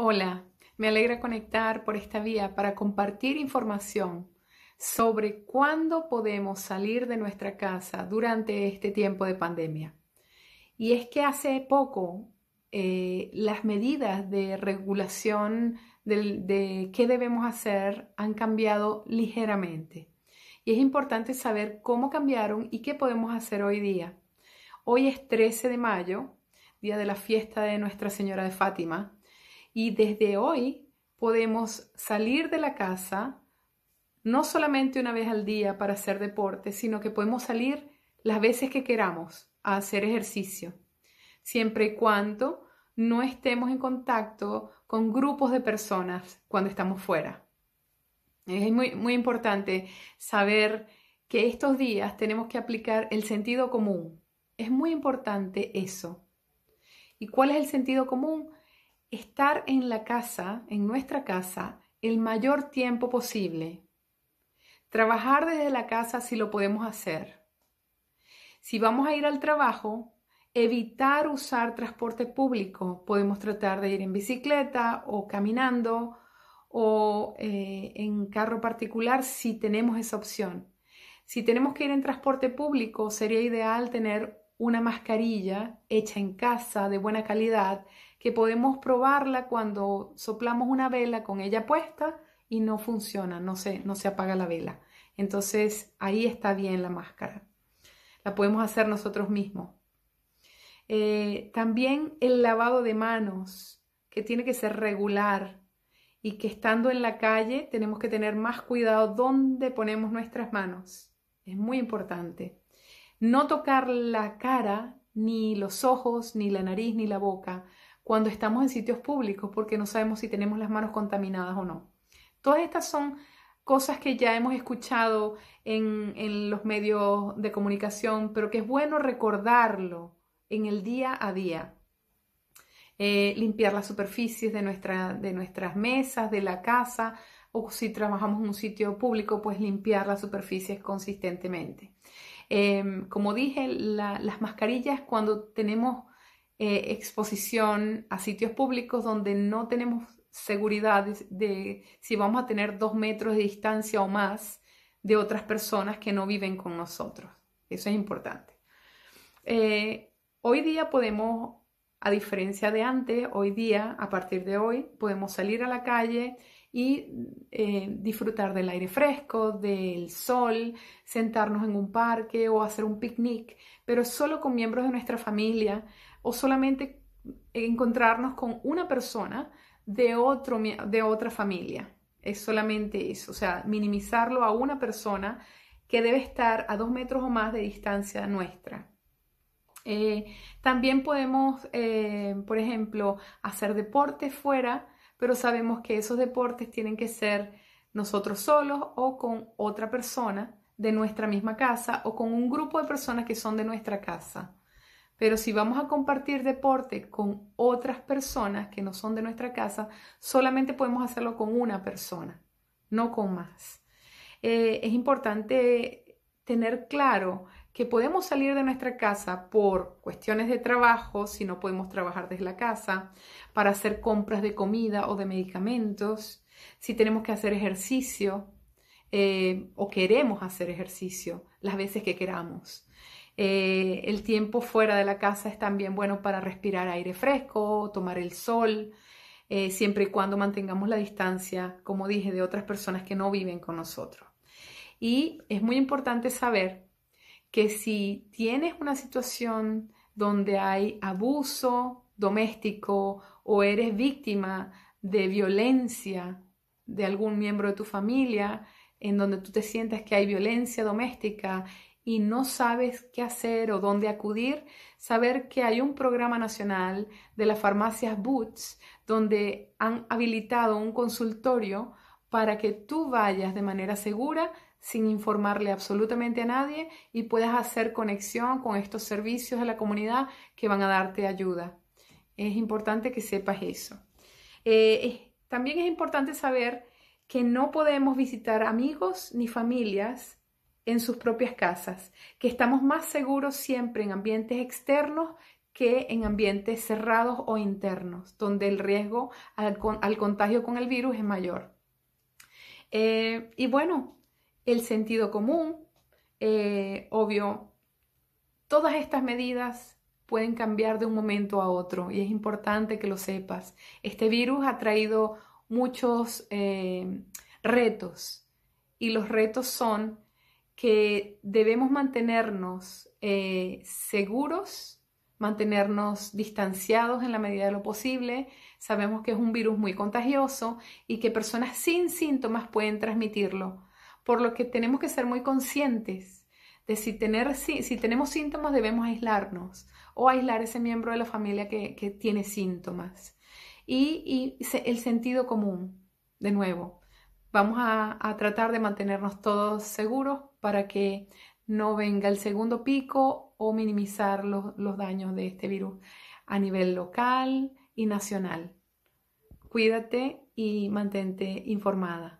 Hola, me alegra conectar por esta vía para compartir información sobre cuándo podemos salir de nuestra casa durante este tiempo de pandemia. Y es que hace poco eh, las medidas de regulación de, de qué debemos hacer han cambiado ligeramente. Y es importante saber cómo cambiaron y qué podemos hacer hoy día. Hoy es 13 de mayo, día de la fiesta de Nuestra Señora de Fátima, y desde hoy podemos salir de la casa, no solamente una vez al día para hacer deporte, sino que podemos salir las veces que queramos a hacer ejercicio, siempre y cuando no estemos en contacto con grupos de personas cuando estamos fuera. Es muy, muy importante saber que estos días tenemos que aplicar el sentido común. Es muy importante eso. ¿Y cuál es el sentido común? estar en la casa, en nuestra casa, el mayor tiempo posible. Trabajar desde la casa si lo podemos hacer. Si vamos a ir al trabajo, evitar usar transporte público. Podemos tratar de ir en bicicleta o caminando o eh, en carro particular si tenemos esa opción. Si tenemos que ir en transporte público, sería ideal tener una mascarilla hecha en casa de buena calidad que podemos probarla cuando soplamos una vela con ella puesta y no funciona, no se, no se apaga la vela. Entonces ahí está bien la máscara. La podemos hacer nosotros mismos. Eh, también el lavado de manos, que tiene que ser regular y que estando en la calle tenemos que tener más cuidado dónde ponemos nuestras manos. Es muy importante. No tocar la cara, ni los ojos, ni la nariz, ni la boca cuando estamos en sitios públicos porque no sabemos si tenemos las manos contaminadas o no. Todas estas son cosas que ya hemos escuchado en, los medios de comunicación, pero que es bueno recordarlo en el día a día. Eh, limpiar las superficies de, nuestra, de nuestras mesas, de la casa, o si trabajamos en un sitio público, pues limpiar las superficies consistentemente. Eh, como dije, las mascarillas cuando tenemos eh, exposición a sitios públicos donde no tenemos seguridad de, si vamos a tener dos metros de distancia o más de otras personas que no viven con nosotros. Eso es importante. Eh, hoy día podemos, a diferencia de antes, hoy día, a partir de hoy, podemos salir a la calle y eh, disfrutar del aire fresco, del sol, sentarnos en un parque o hacer un picnic, pero solo con miembros de nuestra familia, o solamente encontrarnos con una persona de, de otra familia. Es solamente eso, o sea, minimizarlo a una persona que debe estar a dos metros o más de distancia nuestra. Eh, también podemos, eh, por ejemplo, hacer deportes fuera, pero sabemos que esos deportes tienen que ser nosotros solos o con otra persona de nuestra misma casa o con un grupo de personas que son de nuestra casa. Pero si vamos a compartir deporte con otras personas que no son de nuestra casa, solamente podemos hacerlo con una persona, no con más. Eh, es importante tener claro que podemos salir de nuestra casa por cuestiones de trabajo, si no podemos trabajar desde la casa, para hacer compras de comida o de medicamentos, si tenemos que hacer ejercicio eh, o queremos hacer ejercicio las veces que queramos. Eh, el tiempo fuera de la casa es también bueno para respirar aire fresco, tomar el sol, eh, siempre y cuando mantengamos la distancia, como dije, de otras personas que no viven con nosotros. Y es muy importante saber que si tienes una situación donde hay abuso doméstico o eres víctima de violencia de algún miembro de tu familia, en donde tú te sientas que hay violencia doméstica y no sabes qué hacer o dónde acudir, saber que hay un programa nacional de las farmacias Boots donde han habilitado un consultorio para que tú vayas de manera segura sin informarle absolutamente a nadie y puedas hacer conexión con estos servicios de la comunidad que van a darte ayuda. Es importante que sepas eso. Eh, también es importante saber que no podemos visitar amigos ni familias en sus propias casas, que estamos más seguros siempre en ambientes externos que en ambientes cerrados o internos, donde el riesgo al, contagio con el virus es mayor. Eh, y bueno, el sentido común, eh, obvio, todas estas medidas pueden cambiar de un momento a otro y es importante que lo sepas. Este virus ha traído muchos eh, retos y los retos son que debemos mantenernos eh, seguros, mantenernos distanciados en la medida de lo posible. Sabemos que es un virus muy contagioso y que personas sin síntomas pueden transmitirlo, por lo que tenemos que ser muy conscientes de si, tener, si, tenemos síntomas debemos aislarnos o aislar ese miembro de la familia que, tiene síntomas. Y, el sentido común, de nuevo, vamos a, tratar de mantenernos todos seguros para que no venga el segundo pico o minimizar los, daños de este virus a nivel local y nacional. Cuídate y mantente informada.